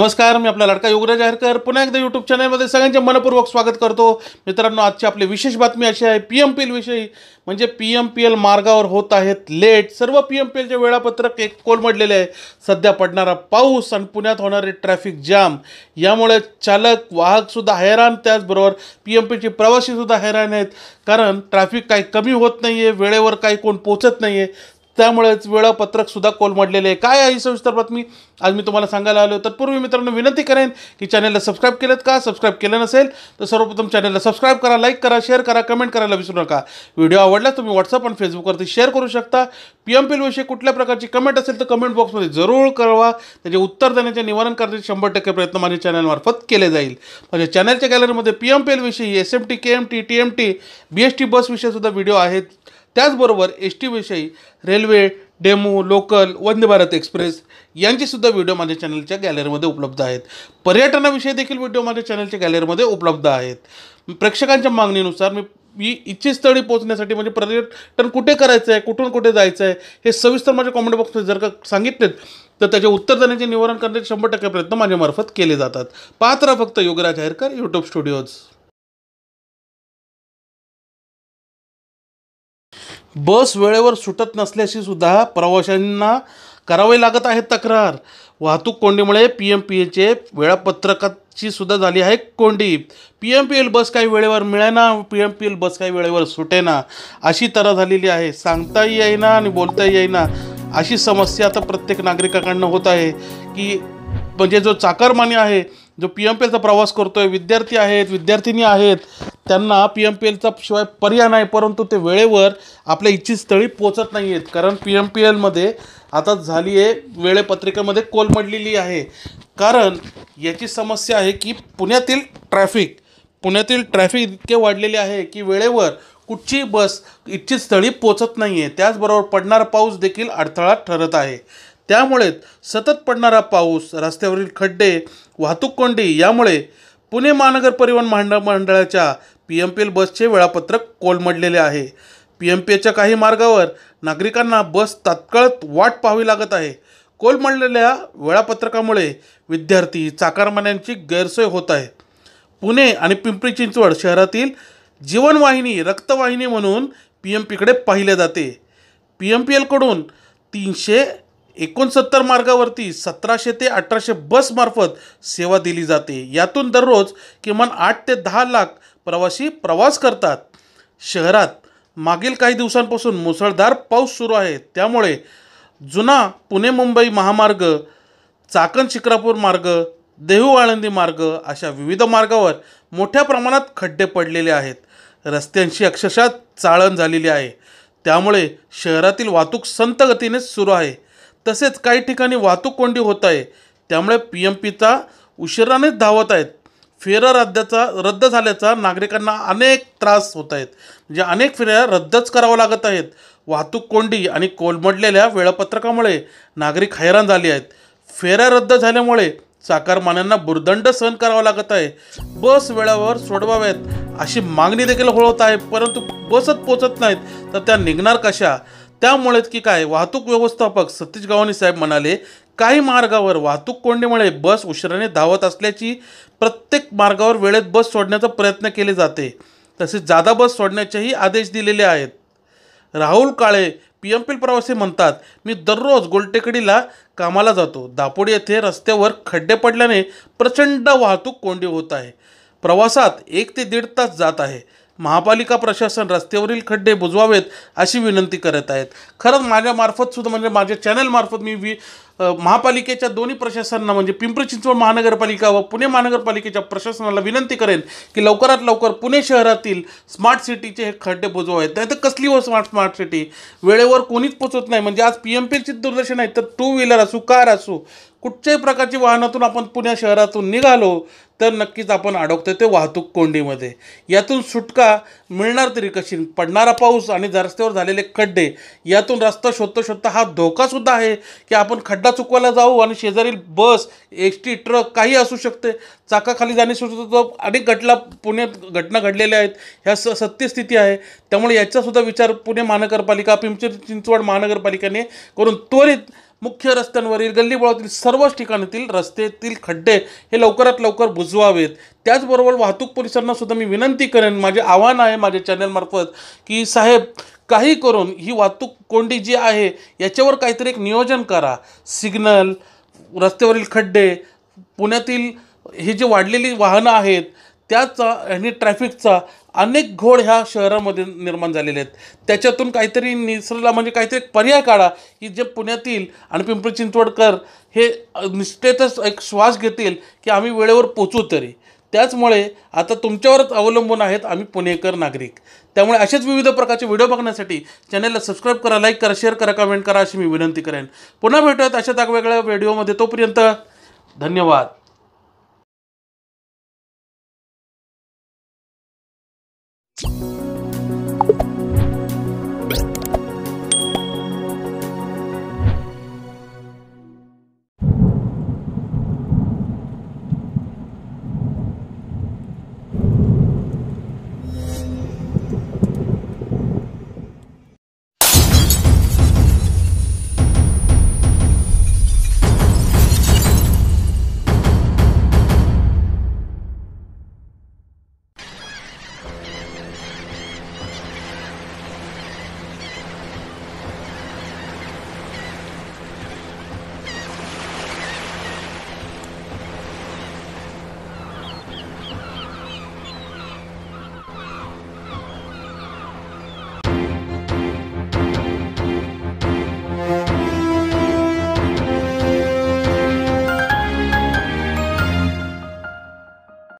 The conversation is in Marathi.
नमस्कार मी आपला लडका योगराज कर पुन्हा एकदा यूट्यूब चॅनलमध्ये सगळ्यांचे मनपूर्वक स्वागत करतो मित्रांनो आजची आपली विशेष बातमी अशी आहे पी एम पी एलविषयी म्हणजे पी एम पी एल मार्गावर होत आहेत लेट सर्व पी एम पी एलचे वेळापत्रक एक कोलमडलेले आहे सध्या पडणारा पाऊस आणि पुण्यात होणारे ट्रॅफिक जाम यामुळे चालक वाहकसुद्धा हैराण त्याचबरोबर पी एम पीचे प्रवासीसुद्धा हैराण आहेत कारण ट्रॅफिक काही कमी होत नाही आहे वेळेवर काही कोण पोचत नाही आहे त्यामुळेच सुद्धा कोलमडलेले आहे काय आहे सविस्तर बातमी आज मी तुम्हाला सांगायला आलो तत्पूर्वी मित्रांनो विनंती करेन की चॅनलला सबस्क्राईब केलं का सबस्क्राईब केलं नसेल तर सर्वप्रथम चॅनलला सबस्क्राईब करा लाईक करा शेअर करा कमेंट करायला विसरू नका व्हिडिओ आवडला तुम्ही व्हॉट्सअप आणि फेसबुकवरती शेअर करू शकता पी एम पी विषयी कुठल्या प्रकारची कमेंट असेल तर कमेंट बॉक्समध्ये जरूर कळवा त्याचे उत्तर देण्याचे निवारण करण्याचे शंभर टक्के प्रयत्न माझ्या चॅनलमार्फत केले जाईल माझ्या चॅनलच्या गॅलरीमध्ये पी एम पी एलविषयी S M T K M T T M T B S T बसविषयीसुद्धा व्हिडिओ आहेत त्याचबरोबर एस टीविषयी railway demo local Vande Bharat express यांचेसुद्धा व्हिडिओ माझ्या चॅनलच्या गॅलरीमध्ये उपलब्ध आहेत पर्यटनाविषयी देखील व्हिडिओ माझ्या चॅनलच्या गॅलरीमध्ये उपलब्ध आहेत प्रेक्षकांच्या मागणीनुसार मी मी इच्छितस्थळी पोहोचण्यासाठी म्हणजे पर्यटन कुठे करायचं आहे कुठून कुठे जायचं आहे हे सविस्तर माझ्या कॉमेंट बॉक्समध्ये जर का सांगितलेत तर त्याचे उत्तर देण्याचे निवारण करण्याचे शंभर टक्के प्रयत्न माझ्यामार्फत केले जातात पात्र फक्त Yograj Aherkar YouTube studios bus वेळेवर सुटत नसल्याशी सुद्धा प्रवाशांना करावे लागत आहे तक्रार वाहतूक कोंडीमुळे पी एम पी एचे वेळापत्रकाची सुद्धा झाली आहे कोंडी P M P L bus काही वेळेवर मिळेना P M P L bus काही वेळेवर सुटेना अशी तरा झालेली आहे सांगताही येईना आणि बोलताही येईना अशी समस्या आता प्रत्येक नागरिकाकडनं होत आहे की म्हणजे जो चाकरमानी आहे जो पी एम पी एलचा प्रवास करतो आहे विद्यार्थी आहेत विद्यार्थिनी आहेत त्यांना पी एम पी एलचा शिवाय पर्याय नाही परंतु ते वेळेवर आपल्या इच्छित स्थळी पोचत नाही आहेत कारण पी एम पी एलमध्ये आता झाली आहे वेळेपत्रिकेमध्ये कोलमडलेली आहे कारण याची समस्या आहे की पुण्यातील ट्रॅफिक पुण्यातील ट्रॅफिक इतके वाढलेले आहे की वेळेवर कुठची बस इच्छित स्थळी पोचत नाही आहे त्याचबरोबर पडणारा पाऊस देखील अडथळा ठरत आहे त्यामुळे सतत पडणारा पाऊस रस्त्यावरील खड्डे वाहतूक कोंडी यामुळे पुणे महानगर परिवहन महांड मंडळाच्या पी एम पी एल बसचे वेळापत्रक कोलमडलेले आहे पी एम पी एच्या काही मार्गावर नागरिकांना बस तात्काळ वाट पाहावी लागत आहे कोलमडलेल्या वेळापत्रकामुळे विद्यार्थी चाकारमान्यांची गैरसोय होत आहे पुणे आणि पिंपरी चिंचवड शहरातील जीवनवाहिनी रक्तवाहिनी म्हणून पी एम पीकडे पाहिले जाते पी एम पी एलकडून तीनशे एकोणसत्तर मार्गावरती सतराशे ते अठराशे बसमार्फत सेवा दिली जाते यातून दररोज किमान आठ ते दहा लाख प्रवासी प्रवास करतात शहरात मागील काही दिवसांपासून मुसळधार पाऊस सुरू आहे त्यामुळे जुना पुणे मुंबई महामार्ग चाकण शिक्रापूर मार्ग देहू आळंदी मार्ग अशा विविध मार्गावर मोठ्या प्रमाणात खड्डे पडलेले आहेत रस्त्यांशी अक्षरशः चाळण झालेली आहे त्यामुळे शहरातील वाहतूक संत गतीने सुरू आहे तसेच काही ठिकाणी वाहतूक कोंडी होत आहे त्यामुळे पी एम पीचा उशिरानेच धावत आहेत फेऱ्या रद्दचा रद्द झाल्याचा नागरिकांना अनेक त्रास होत आहेत म्हणजे अनेक फेऱ्या रद्दच कराव्या लागत आहेत वाहतूक कोंडी आणि कोलमडलेल्या वेळापत्रकामुळे नागरिक हैराण झाले आहेत फेऱ्या रद्द झाल्यामुळे चाकरमान्यांना बुर्दंड सहन करावा लागत आहे बस वेळेवर सोडवाव्यात अशी मागणी देखील होत आहे परंतु बसच पोचत नाहीत तर त्या निघणार कशा त्यामुळे की काय वाहतूक व्यवस्थापक सतीश गावांनी साहेब म्हणाले काही मार्गावर वाहतूक कोंडीमुळे बस उशिराने धावत असल्याची प्रत्येक मार्गावर वेळेत बस सोडण्याचा प्रयत्न केले जाते तसेच जादा बस सोडण्याचेही आदेश दिलेले आहेत राहुल काळे पी एम पील प्रवासी म्हणतात मी दररोज गोलटेकडीला कामाला जातो दापोडी येथे रस्त्यावर खड्डे पडल्याने प्रचंड वाहतूक कोंडी होत आहे प्रवासात एक ते दीड तास जात आहे महापालिका प्रशासन रस्त्यावरील खड्डे बुजवावेत अशी विनंती करत आहेत खरंच माझ्यामार्फतसुद्धा म्हणजे माझ्या चॅनलमार्फत मी वि महापालिकेच्या दोन्ही प्रशासनांना म्हणजे पिंपरी चिंचवड महानगरपालिका व पुणे महानगरपालिकेच्या प्रशासनाला विनंती करेन की लवकरात लवकर पुणे शहरातील स्मार्ट सिटीचे हे खड्डे बुजवावेत नाही तर कसली हो स्मार्ट स्मार्ट सिटी वेळेवर कोणीच पोचत नाही म्हणजे आज पी एम पीचे दुर्दर्शन आहे तर टू व्हीलर असू कार असू कुठच्याही प्रकारची वाहनातून आपण पुणे शहरातून निघालो तर नक्कीच आपण अडकतो ते वाहतूक कोंडीमध्ये यातून सुटका मिळणार तरी कशी पडणारा पाऊस आणि रस्त्यावर झालेले खड्डे यातून रस्ता शोधता शोधता हा धोकासुद्धा आहे की आपण खड्डा खड्डा चुकवायला जाऊ आणि शेजारील बस एस टी ट्रक काही असू शकते चाकाखाली जाण्यासुद्धा अनेक घटना पुण्यात घटना घडलेल्या आहेत ह्या स सत्यस्थिती आहे त्यामुळे याचासुद्धा विचार पुणे महानगरपालिका पिंपरी चिंचवड महानगरपालिकेने करून त्वरित मुख्य रस्त्यांवरील गल्लीबोळातील सर्वच ठिकाणातील रस्त्यातील खड्डे हे लवकरात लवकर बुजवावेत त्याचबरोबर वाहतूक पोलिसांना सुद्धा मी विनंती करेन माझे आव्हान आहे माझ्या चॅनलमार्फत की साहेब काही करून ही वाहतूक कोंडी जी आहे याच्यावर काहीतरी एक नियोजन करा सिग्नल रस्त्यावरील खड्डे पुण्यातील हे जे वाढलेली वाहनं आहेत त्याचा आणि ट्रॅफिकचा अनेक घोड ह्या शहरामध्ये निर्माण झालेले आहेत त्याच्यातून काहीतरी निसरला म्हणजे काहीतरी पर्याय काढा की जे पुण्यातील आणि पिंपरी चिंचवडकर हे निष्ठेतच एक श्वास घेतील की आम्ही वेळेवर पोचू तरी त्याचमुळे आता तुमच्यावरच अवलंबून आहेत आम्ही पुणेकर नागरिक त्यामुळे असेच विविध प्रकारचे व्हिडिओ बघण्यासाठी चॅनलला सबस्क्राईब करा लाईक करा शेअर करा कमेंट करा अशी मी विनंती करेन पुन्हा भेटूयात अशा वेगवेगळ्या व्हिडिओमध्ये तोपर्यंत धन्यवाद